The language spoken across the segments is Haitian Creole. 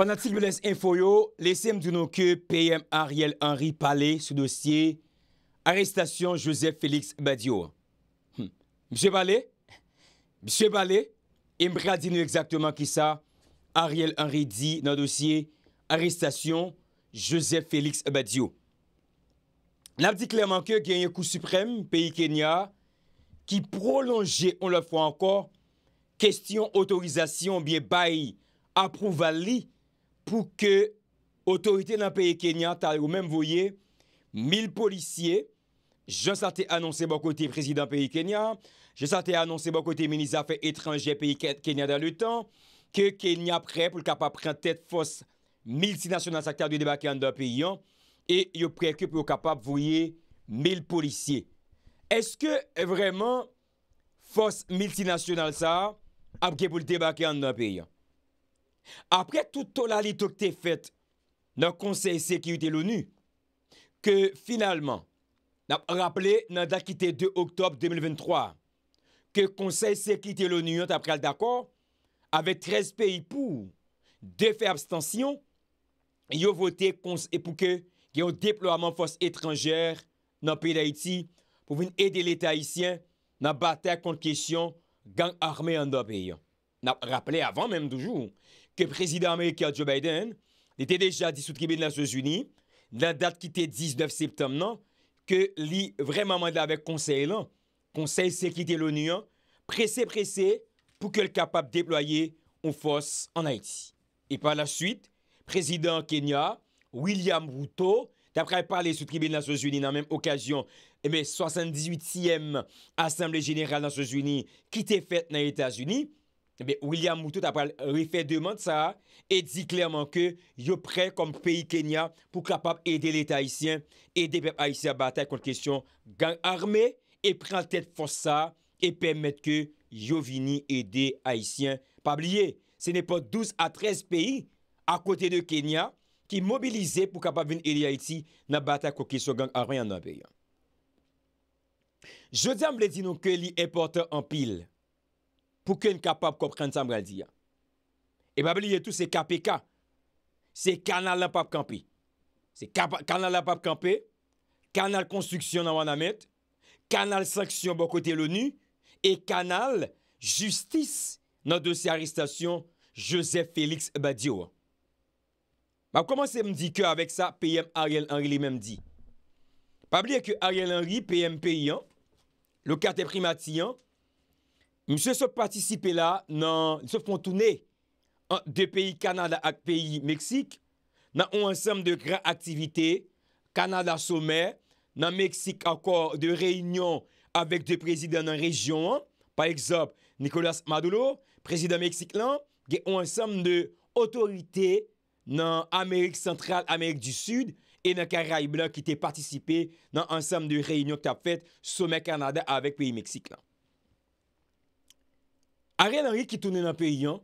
Panatik be les info yo, lesem di nou ke P.M. Ariel Henry Pallet sou dosye Arrestasyon Joseph Félix Badiou. Hm. Mse Pallet, mse Pallet, e mbra di nou exactement ki sa Ariel Henry di nan dosye Arrestasyon Joseph Félix Badiou. N ap di klerman ke genye kou suprèm P.I. Kenya ki prolonje, on le fwa ankor, kestyon otorizasyon biye bayi aprouvali pou ke otorite nan peye Kenya ta ou men voye mil policye, jan sa te anonsen bon kote prezident peye Kenya, jan sa te anonsen bon kote meni zafen etranje peye Kenya dan le tan, ke Kenya pre pou kapap rentet fos mil sinasyonal sa kate a di debake an dan peye yon, e yo preke pou kapap voye mil policye. Eske vreman fos mil sinasyonal sa apke pou debake an dan peye yon? Apre tout to la li tok te fet nan konsey seki yote l'ONU Ke finalman, nap rappele nan dakite 2 oktob 2023 Ke konsey seki yote l'ONU yote aprel d'akor Ave 13 peyi pou de fe abstansyon Yo vote konse epouke ge yo deplouaman fos etranjer nan peyi da iti Pou vin ede l'Etat isyen nan batak kont kesyon gang arme an nan peyi Nap rappele avan menm doujou ke prezident Amerika Joe Biden n'ete deja di soutribé nan Sous-Unis nan dat ki te 19 septem nan, ke li vreman manda avek konsey lan, non, konsey sekite l'ONU, prese prese pou ke l'kapap deploye ou fos an Haiti. E pa la suite, prezident Kenya, William Routo, d'apre pa li soutribé nan eh Sous-Unis nan menm okajyon, e men 78e Assemble Général nan Sous-Unis ki te fet nan Etats-Unis, Eh William Moutou tapal refe demante sa e di klerman ke yo pre kom peyi Kenya pou kapap ede lete Haitien, ede pepe Haitien batak kon kesyon gang arme e pren tet fosa e pemet ke yo vini ede Haitien pabliye. Se ne po 12 a 13 peyi akote de Kenya ki mobilize pou kapap vini ele Haiti nan batak kon kesyon gang arme yon nan peyi. Jodi amble di nou ke li e porte an pil. pou ken kapap kop kante sa mwaldi ya. E bab liye tou se KPK, se kanal la pap kampe, se kanal la pap kampe, kanal konstruksyon nan wana met, kanal sanksyon bon kote louni, e kanal justis nan dosi aristasyon Josef Felix Badiou. Bab koman se mdi ke avek sa, PM Ariel Henry li menm di. Bab liye ke Ariel Henry, PM P.I.A, lo kate primati an, Mse sop patisipe la nan, sop fontoune de peyi Kanada ak peyi Meksik, nan ou ansam de gran aktivite Kanada Sommet nan Meksik akor de reynyon avek de prezident nan reyon, pa ekzop Nikolas Madoulo, prezident Meksik lan, ge ou ansam de otorite nan Amerik Sentral, Amerik Du Sud, e nan Karay Blan ki te patisipe nan ansam de reynyon tap fet Sommet Kanada avek peyi Meksik lan. A rè nan rè ki toune nan pe yon,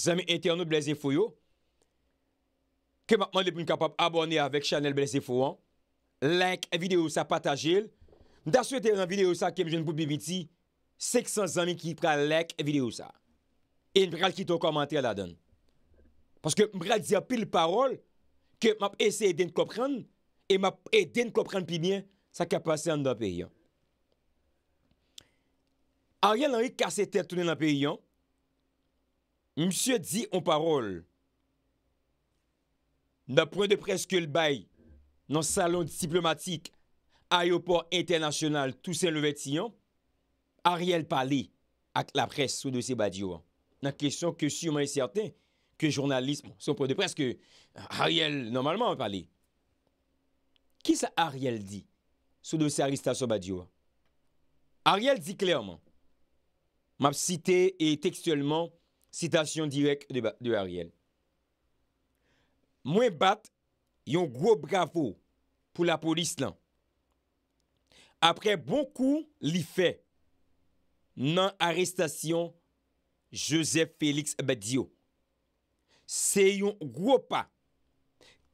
zame interno blaze foyo, ke m ap mande pou m kapap abone avèk chanel blaze foyon, like videyo sa patajel, m da sou ete nan videyo sa kem jen pou bimi ti, seksan zame ki pral like videyo sa, e m pral ki tou komantre la don. Paske m pral di apil parol, ke m ap eseye den kopran, e m ap eseye den kopran pi mè sa kapase an nan pe yon. Ariel nare kase tè tounen apè yon, msè di an parol, nan prende preske l bay, nan salon diplomatik, ayopor internasyonal, tout sè l vèt yon, Ariel pale ak la pres sou dosè badyo an. Nan kesyon ke si oumane sèrten, ke jounalism son prende preske, Ariel normalman pale. Kis a Ariel di, sou dosè arista sou badyo an? Ariel di klerman, map site et tekstuellement sitasyon direk de Ariel. Mwen bat yon gwo bravo pou la polis lan. Apre bonkou li fe nan arestasyon Joseph Félix Badiou. Se yon gwo pa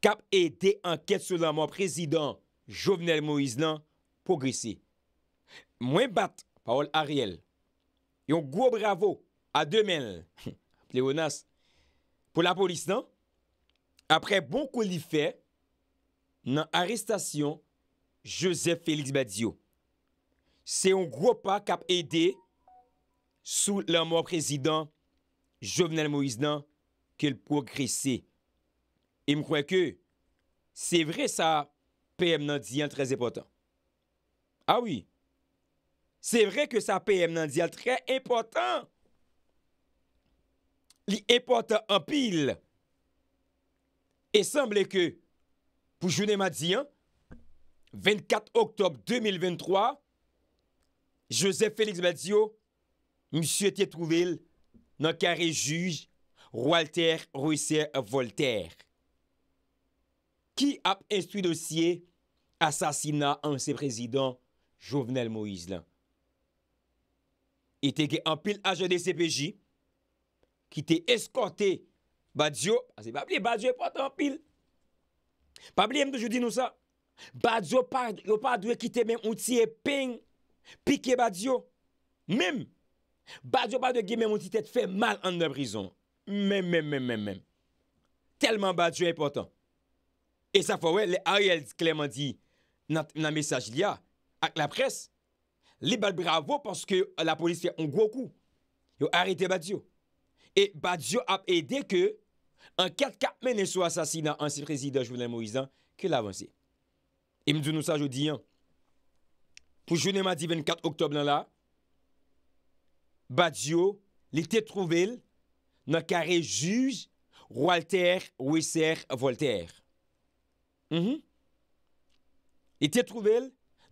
kap et de anket sou la mwen prezident Jovenel Moïse lan, progresi. Mwen bat parol Ariel Yon gwo bravo a demen aple ou nas pou la polis nan apre bon kou li fe nan arestasyon Josef Felix Badiou. Se yon gwo pa kap ede sou la mwa prezident Jovenel Moïse nan ke l progresi. E m kwen ke se vre sa pe m nan diyan l trez epotan. A ah wii. Se vre ke sa PM nan di al tre important, li important an pil. E semble ke pou jounen ma di an, 24 oktob 2023, Joseph Félix Badiou, M. Tietrouville, nan kare juj, Walter Rousset-Voltaire, ki ap instui dosye asasina an se prezident Jovenel Moïse lan. ite e ge an pil ajede CPJ, ki te eskote badjo, ase ah, babli, badjo e pot an pil, babli mdoujou di nou sa, badjo pa, yo pa dwe kite men mouti e ping, pike badjo, mem, badjo pa dwe ge men mouti te te fe mal an de brison, mem, mem, mem, mem, telman badjo e potan, e sa fowe, le aye el kleman di, nan mesaj li a, ak la pres, Les bal bravo parce que la police fait un gros coup. Ils ont arrêté Badio. Et Badio a aidé que enquête 4 a mené sur l'assassinat ancien président Jovenel Moïse hein, que l'avance. Et me dit nous ça ne dis hein, Pour journée mardi 24 octobre là, Badio était trouvé dans le carré juge Walter Wisser Voltaire. Mm Il était trouvé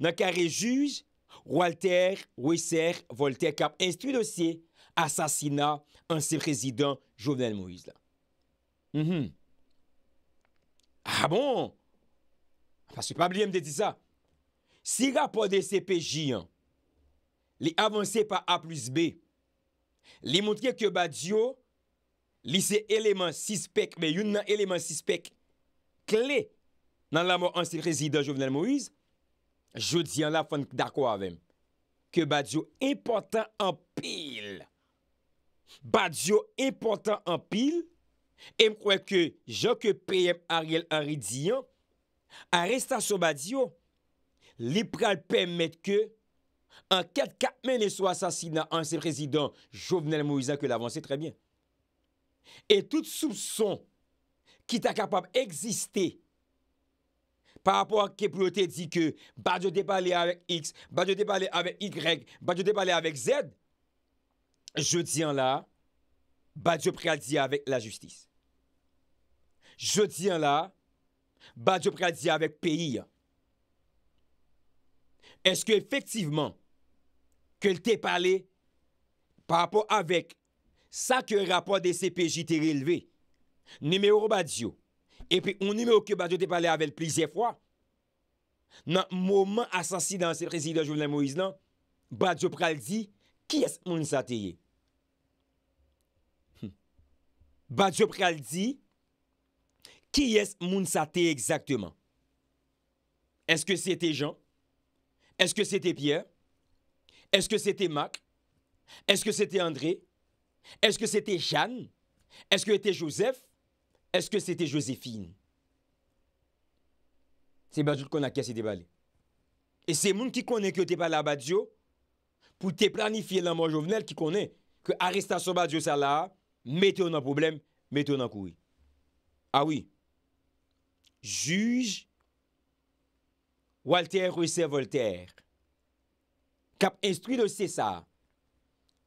dans le carré juge Walter, Wissert, Voltaire, Cap, institut dossier, asasina ansi prezident Jovenel Moïse. Ha mhm. ah bon, pa se pa blièm de di sa, si rapor de CPJ, li avanse pa A plus B, li moutre ke ba Dio, li se eleman 6 pek, me yon nan eleman 6 pek kle nan la mor ansi prezident Jovenel Moïse, Jou diyan la fon da kwa avèm. Ke Badiou importan an pil. Badiou importan an pil. E mkwen ke jok ke PM Ariel Henry diyan. Arresta sou Badiou. L'ipral pèm met ke an ket katmen e sou asasina an se prezidant Jovenel Mouizan ke l'avansè. Trè bien. E tout sou son ki ta kapab eksistè. par rapport à ce que dit que Badjo te parlé avec X, Badjo te parlé avec Y, Badjo te parlé avec Z, je dis là, Badjo prédit avec la justice. Je tiens là, Badjo prédit avec pays. Est-ce que effectivement, qu'elle t'a parlé par rapport avec ça que le rapport des CPJ t'a relevé, numéro Badjo, et puis, on numéro que Badjo te parlé avec plusieurs fois. Dans le moment assassinat ce président Jovenel Moïse, Badjo pral dit, qui est-ce que ça hmm. Badjo pral dit, qui est-ce que exactement? Est-ce que c'était Jean? Est-ce que c'était Pierre? Est-ce que c'était Marc? Est-ce que c'était André? Est-ce que c'était Jeanne? Est-ce que c'était Joseph? Est-ce que c'était Joséphine C'est Badjo qui a cassé des balles. Et c'est monde qui connaît que tu pas là Badjo, pour te planifier la mort Jovenel qui connaît que de Badjou ça là, mettez le problème, mettez en couille. Ah oui. Juge Walter Russet Voltaire qui a instruit dossier de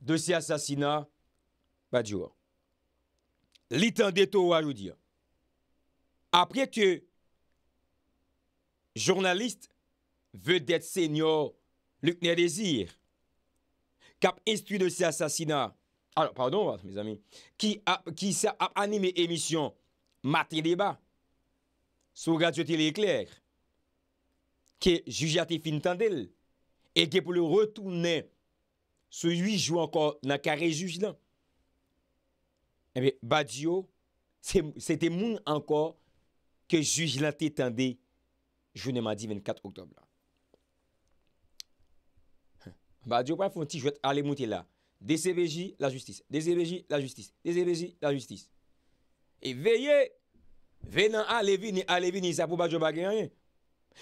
Dossier assassinat Badjo l'étant des Après que journaliste veut vedette senior Luc Désir, qui a instruit de ces assassinats, alors pardon mes amis, qui a, animé émission Maté Débat sur Radio Télé Éclair, qui jugé à fin et qui pour le retourner ce 8 jours encore dans le carré juge Ebe, eh Badiou, se te moun ankor ke juj la te tende, jounen ma di 24 oktob la. Badiou pa fwanti, jwet ale mwote la. De se veji la justis, de se veji la justis, de se veji la justis. E veye, ve nan alevi ni alevi ni zavoubajou bagen anyen.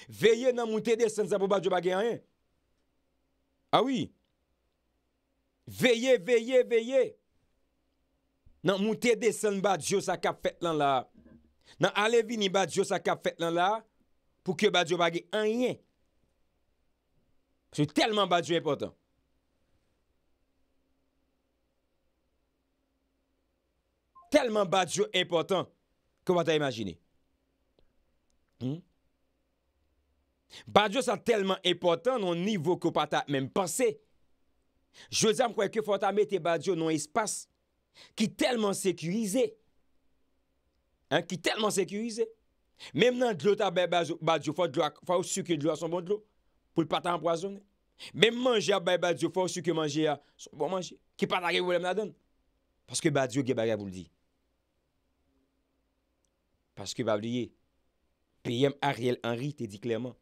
Veye nan mwote de san zavoubajou bagen anyen. Ah Awi. Veye, veye, veye. nan moutè desèn badjo sa kap fèt lan la, nan alevi ni badjo sa kap fèt lan la, pou kè badjo bagè an yè. Se telman badjo important. Telman badjo important, kè wata imagine. Hmm? Badyo sa telman important, non nivou kè wata mèm panse. Jouzèm kwen kè fòta mette badjo non espas, Ki telman sekurize. Ki telman sekurize. Mem nan dlo ta bay badyo fwa fwa ou suke dlo a son bon dlo. Pou l pata empwazone. Mem manje a bay badyo fwa ou suke manje a son bon manje. Ki pata gen voulem nan den. Paske badyo gen baga voule di. Paske babliye. Piyem Ariel Henry te di kleyman.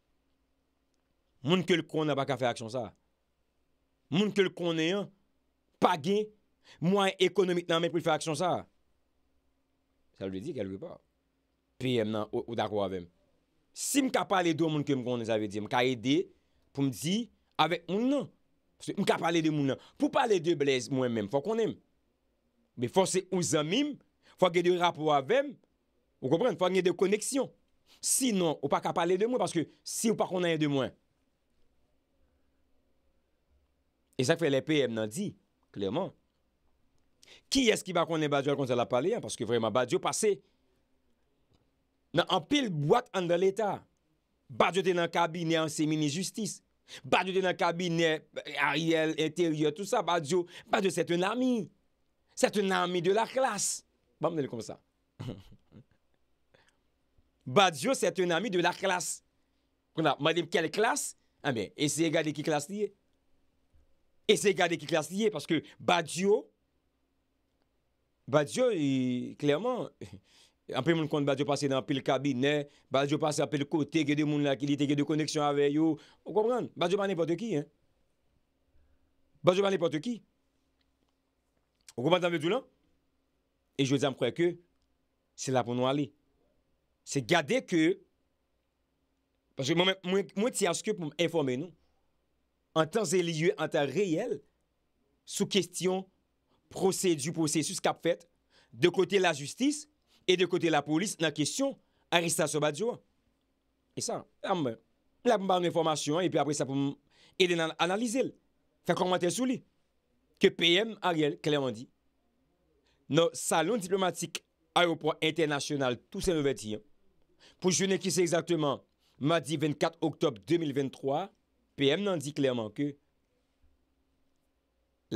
Moun ke l kon nan pa ka fe aksyon sa. Moun ke l konen. Pagin. Mwen ekonomik nan men prifaksyon sa. Sa lwè di ke lwè pa. PM nan, ou da kwa avèm. Si m ka pale do moun kem kon nou zavè di, m ka ede pou m di avè moun nan. M ka pale de moun nan. Pou pale de blèz mwen mèm, fò konèm. Me fò se ou zanmim, fò gè de rapo avèm. Ou kompren, fò gè de koneksyon. Si non, ou pa ka pale de moun, paske si ou pa konèm de mwen. E sa kwe le PM nan di, klerman. Ki esk ki va konen Badiou akon sa la pale, an, paske vreman Badiou pase. Nan, an pil bwat an de l'Etat. Badiou de nan kabine, an semi ni justice. Badiou de nan kabine, eh, ariel, interior, tout sa, Badiou, Badiou set un ami. Set un ami de la klas. Bamne bon, le kon sa. Badiou set un ami de la klas. Kona, ma dem kelle klas? An, men, ese gade ki klas liye. Ese gade ki klas liye, paske Badiou, Badiou, klerman, api moun kont, badiou pase dan api l kabine, badiou pase api l kote, gede moun l akilite, gede koneksyon ave yo, ou koubran, badiou man nipote ki, badiou man nipote ki, ou koubran dan mwen djou lan, e jwè zan mkwè ke, se la pou nou ali, se gade ke, mwen ti aske pou m informe nou, an tan zè liye, an tan reyel, sou kestyon Procedu posesus kap fet de kote la justis e de kote la polis nan kesyon arista sou badjouan. E sa, la pou mba nan informasyon e apre sa pou mbe eden nan analize l. Fèk kon mwen te souli ke P.M. Ariel klerman di nan salon diplomatik aeroport internasyonal tout se nouve diyan. Pou jvene ki se exakteman mwen di 24 oktob 2023 P.M. nan di klerman ke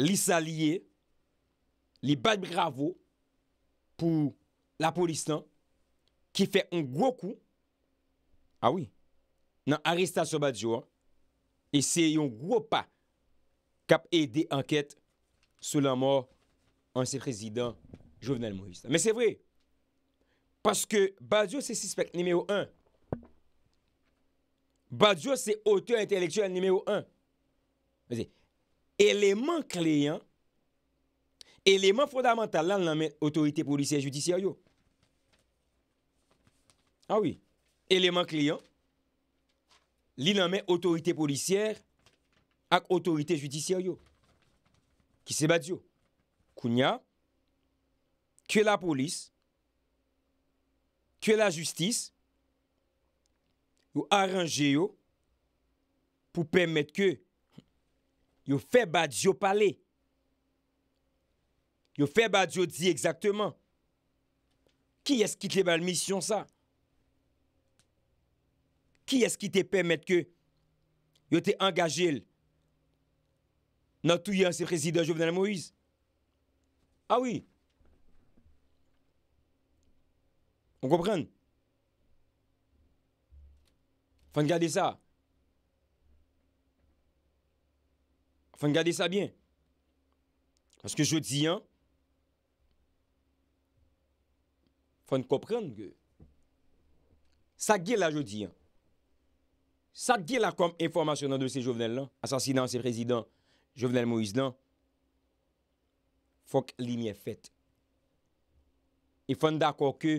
li saliye les bat bravo pour la police hein, qui fait un gros coup. Ah oui, dans l'arrestation Badjo, hein. et c'est un gros pas qui a aidé l'enquête sur la mort ancien président Jovenel Moïse. Mais c'est vrai, parce que Badjo c'est suspect numéro un. Badjo c'est auteur intellectuel numéro un. Élément client hein, Eleman fondamental lan nan men otorite policer judisiyer yo. Awi. Eleman kliyon li nan men otorite policer ak otorite judisiyer yo. Ki se bad yo? Kounya kwe la polis kwe la justis yo aranje yo pou pemet ke yo fe bad yo pale kwenye Yo fe bad yo di ekzakteman. Ki esk ki te bal misyon sa? Ki esk ki te pemet ke yo te angaje l? Nan tou yon se prezident Jovenel Moïse? Awi. Ah On kompren. Fan gade sa. Fan gade sa bien. Aske yo di yon Fon kopren ge. Sa gil la jodi an. Sa gil la kom informasyonan de se jovenel lan, asansinan se prezident, jovenel Moïse lan, fok li ni efet. E fon dakok ke,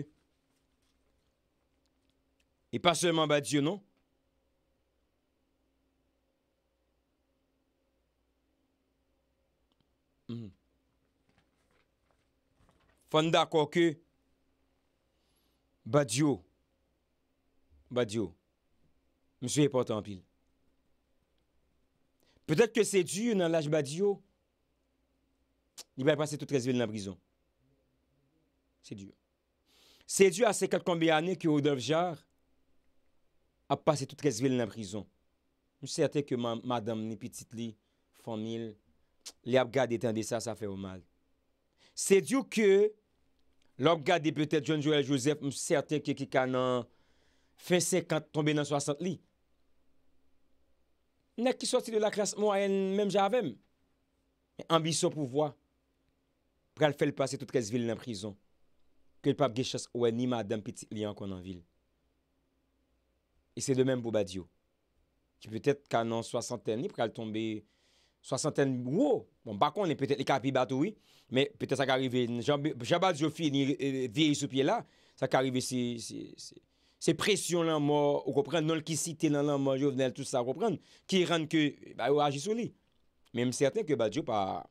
e pa seman ba diyo non. Hmm. Fon dakok ke, Badiou. Badiou. Mseye portan pil. Petet ke se du nan laj Badiou, li bay pase tout resvil nan prizon. Se du. Se du ase kalkonby ane ki ou dov jar, ap pase tout resvil nan prizon. Mseye ate ke madame nipitit li fonil, li ap gade etan de sa, sa fe ou mal. Se du ke... Lòk gade pe tèt John Joël Joseph m sèrte ki ki kanan fin 50 tombe nan 60 li. Nè ki sòti de la klas mwen mèm javèm. Mèm ambi sò pou vwa pral fèl pase tout kèz vil nan prizon. Kèl pap ge chas wè ni madan piti li an konan vil. E sè dè mèm pou badyo ki pe tèt kanan 61 li pral tombe nan 60 li. soixantaine gros. Bon, par contre, peut-être les capis bateau, oui. Mais peut-être ça qui arrive. Jean-Baptiste fini euh, euh, vieille sous pied là. Ça qui arrive, c'est pression là, mort, vous comprenez, non, qui cite dans la je Jovenel, tout ça, vous comprenez, qui rend que, bah, vous agissez sur lui. Même certain que Badjo pas.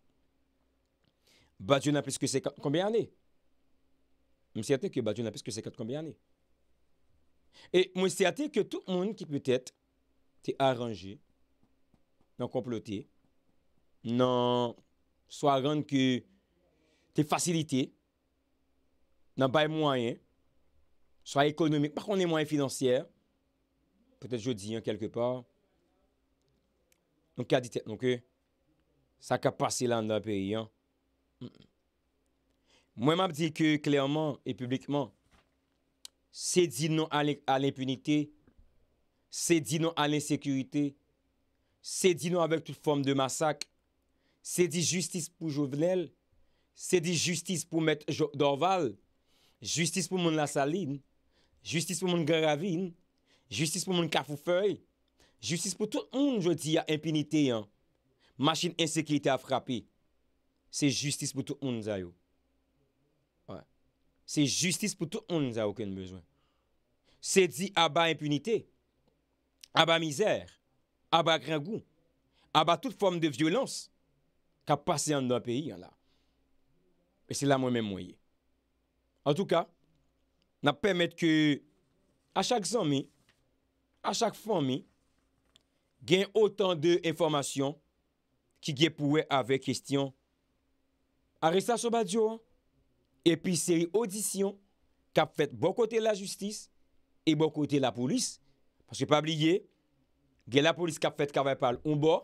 n'a plus que 50, combien d'années? suis certain que Badjo n'a plus que 50, combien d'années? Et suis certain que tout le monde qui peut-être, t'es arrangé, n'a comploté, nan swa rande ki te fasilite, nan bay mwayen, swa ekonomik, pakon ne mwayen finansyer, petè jodi yon kelke par, non ke adite, non ke, sa ka pase lan da pe yon. Mwen map di ki klerman, e publikman, se di nou al impunite, se di nou al insekurite, se di nou avèk tout form de masak, Se di justice pou jovenel, se di justice pou met d'orval, justice pou moun la saline, justice pou moun gravine, justice pou moun kafoufeye, justice pou tout oun jodi ya impunite yon, machin ensekilite a frapi, se justice pou tout oun zayou. Se justice pou tout oun zayou ken bezwen. Se di aba impunite, aba mizer, aba grangou, aba tout form de violons, Kap pase an nan peyi yon la. E se la mwen men mwen ye. An tou ka, nan pwemet ke a chak zon mi, a chak fon mi, gen otan de informasyon ki gen pouwe ave kestyon Arisa Sobadjo epi seri audisyon kap fet bon kote la justis e bon kote la polis paske pa bliye gen la polis kap fet kavay pal un bo an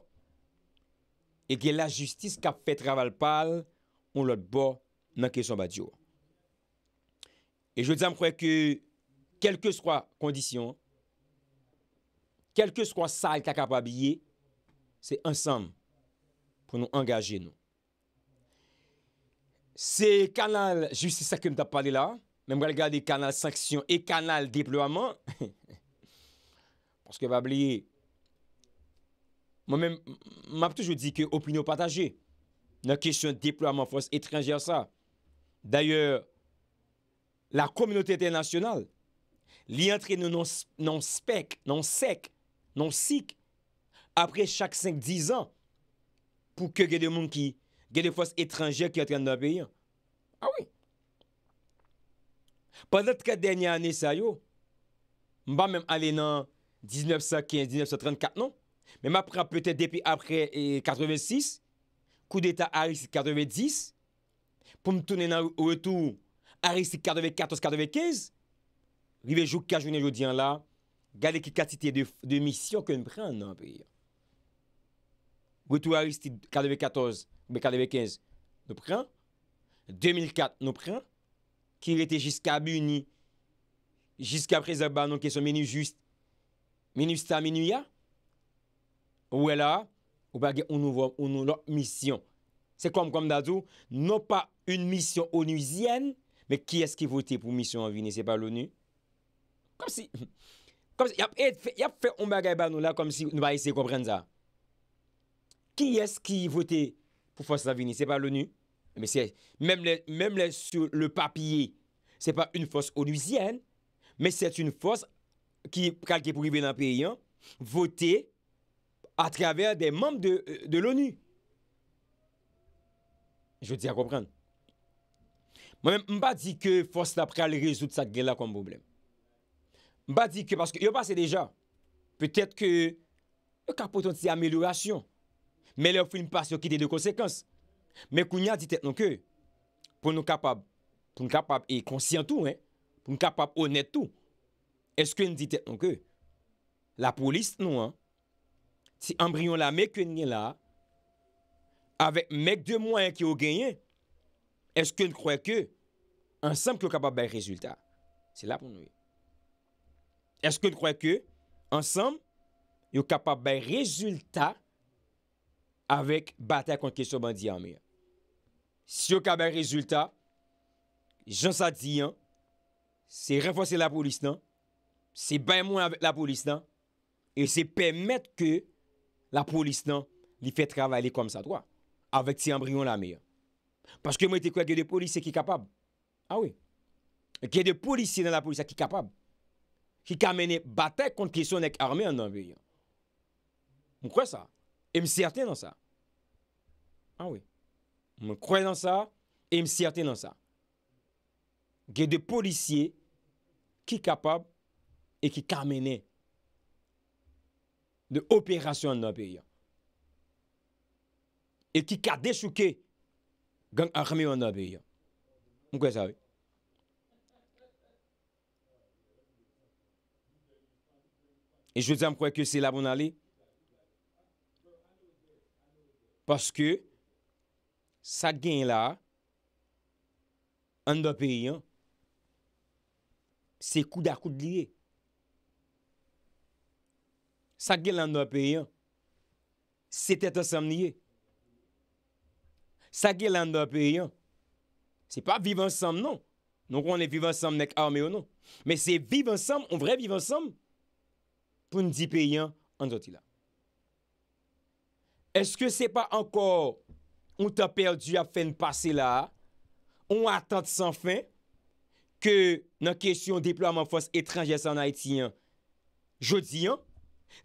E gen la justis kap fet raval pal ou lot bo nan kesan bat yo. E jwè djan mkwè ke kelke swa kondisyon, kelke swa saj kakap wabilye, se ansam pou nou angaje nou. Se kanal justis akoum tap pade la, men mwè gade kanal saksyon e kanal deplouaman, pwoske wabilye, Mwen mè m ap toujou di ke opinyo pataje, nan kesyon deplo a man fos etranjer sa. D'ayor, la kominote eternasyonal, li antre nou nan spek, nan sek, nan sik, apre chak 5-10 an, pou ke gè de fos etranjer ki atren nan beyan. A wè. Panat ke denye ane sa yo, m ban mèm ale nan 1915-1934, nan? Men ma pran pwete depi apre 86, kou deta ari si 90, pou m tounen an wotou ari si 94, 95, li vejou kajounen lodyan la, gade ki katite de misyon ke m pran nan pe. Wotou ari si 94, 95, nou pran, 2004 nou pran, ki rete jiska abuni, jiska prezabano ke son meni just, meni staminuya, Ouè non la, ou bagè ou nou vòm, ou nou lò, misyon. Se kom kom dadou, nou pa un misyon onusiyen, me ki es ki votè pou misyon avini, se pa l'ONU. Kom si, kom si, yap fè, yap fè ou bagè ba nou la, kom si nou ba ese kom pren za. Ki es ki votè pou fòs avini, se pa l'ONU. Me se, mem le, mem le, sur le papye, se pa un fòs onusiyen, me se t'un fòs ki kalke pou ibe nan peyen, votè, A travèr de mèmbe euh, de l'ONU. Je vous dis a reprendre. Mwen mba di ke fos la pral rezout sa gèla kon mboublem. Mba di ke, yon passe deja, peut-être ke, yon ka potentie ameliorasyon, mè lè yon film pas yon kitè de konsekans. Mè kounya di tèk non ke, pou nou kapab, pou nou kapab, yon konsyen tou, pou nou kapab honèt tou, eske nou di tèk non ke, la polis nou an, ti ambriyon la, mek ke nye la, avek mek de mwen ki yo genyen, eske n kroy ke, ansam ki yo kapab bay rezultat. Se la pou nouye. Eske n kroy ke, ansam, yo kapab bay rezultat avek batak konti sou bandi yon mi. Se yo kapab bay rezultat, jan sa di yon, se refwase la polis nan, se bay mwen avek la polis nan, e se pemet ke, la police, non, il fait travailler comme ça, toi, avec ces embryons, la meilleure. Parce que moi, tu crois que des policiers qui sont capables. Ah oui. Qu'il y a des policiers dans la police qui sont capables. Qui ont mené bataille contre question avec armée en pays. Je crois ça. Et je suis certain dans ça. Ah oui. Je crois dans ça. Et je suis certain dans ça. Qu'il y a des policiers qui sont capables et qui sont de operasyon an do peyi an. Et ki ka deshouke, gang arme an do peyi an. Mwen kwen sa ve? Et jwè zan mkwen ke se la bon ale? Paske, sa gen la, an do peyi an, se kou da kou de liye. sa gelan nan peyan, se te tasam nye. Sa gelan nan peyan, se pa vive ansam nan. Non kon ane vive ansam nek arme ou nan. Men se vive ansam, ou vre vive ansam, pou n di peyan anjoti la. Eske se pa ankor ou ta perdi a fe n pase la, ou atat san fe, ke nan kesyon deploaman fos etranjes an haiti yan, jodi yan,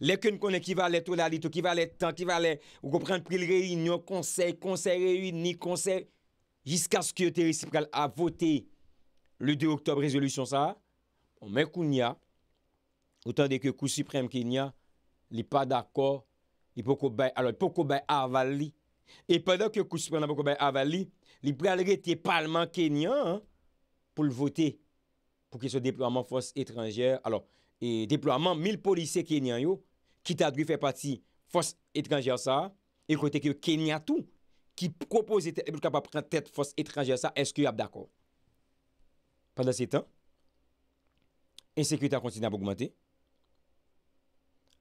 Lèkè n konè ki valè tou la litou, ki valè tan, ki valè ou kon pren pril reynyon, konsey, konsey reynyon, konsey, jiska skyo teri si pral avote le 2 oktob rezolusyon sa, ou bon, mè koun ya, ou tan de ke kou suprèm kenya, li pa d'akor, li pou kou bay avali. E padan ke kou suprèm nan pou kou bay avali, li pral rete palman kenya pou l'vote pou ki se deplouman fos etranjèr. e deploaman, mil polise kenyan yo, ki ta dwi fè pati fòs etranjersa, e kote ke kenyatou ki propos etranjersa, e moun kapap pran tèt fòs etranjersa, eske yo ap dakon. Pandan se tan, ensekwita kontine ap augmante,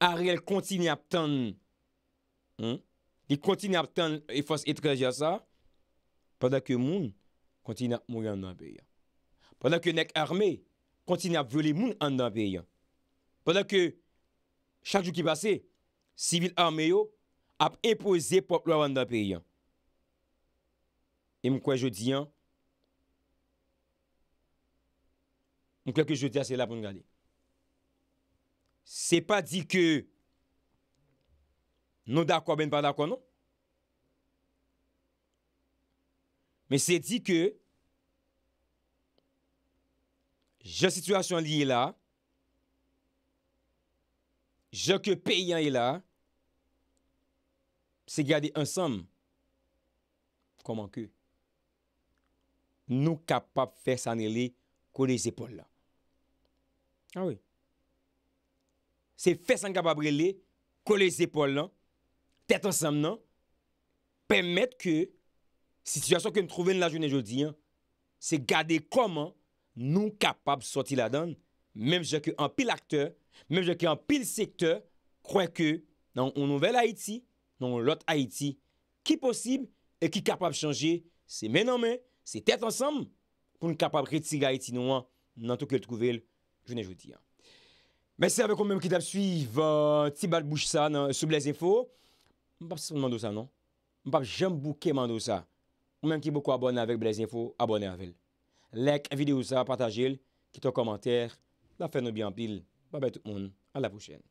a rèl kontine ap tan, di hmm, kontine ap tan e fòs etranjersa, pandan ke moun kontine ap moun ananbeyan. Pandan ke nek arme, kontine ap vyele moun ananbeyan. Poden ke chak jou ki pase, sivil arme yo ap impoze pop lwa wanda periyan. E mkwen jodi an, mkwen ke jodi an se la pou nou gade. Se pa di ke nou dakwa ben pa dakwa nou. Men se di ke jen situasyon liye la Je ke payan e la, se gade ansam, koman ke, nou kapap fesan e le, kou les epol la. A ah we. Se fesan kapap re le, kou les epol la, tet ansam nan, pemmet ke, sityasyon ke nou trove nan la jounen joudi, se gade koman, nou kapap soti la dan, menm se ke an pi lakteur, Mwen jè ki an pil sektor, kwen ke nan ou nouvel Haiti, nan ou lot Haiti, ki posib, e ki kapab chanje, se men anmen, se tet ansam, pou nou kapab retiga Haiti nou an, nan tou ke l tkouvel, jounen jouti. Mwen se avèk ou mwen mwen ki tap suiv, euh, ti bat bouche sa, sou Blaise Info, mwen pap si son mandou sa, non? Mwen pap jem bouke mandou sa. Mwen mwen ki boku abonè avèk Blaise Info, abonè avèl. Lèk videou sa, patajèl, kiton komantèr, la fè nou bi an pil. Wabay tout moun, ala foushen.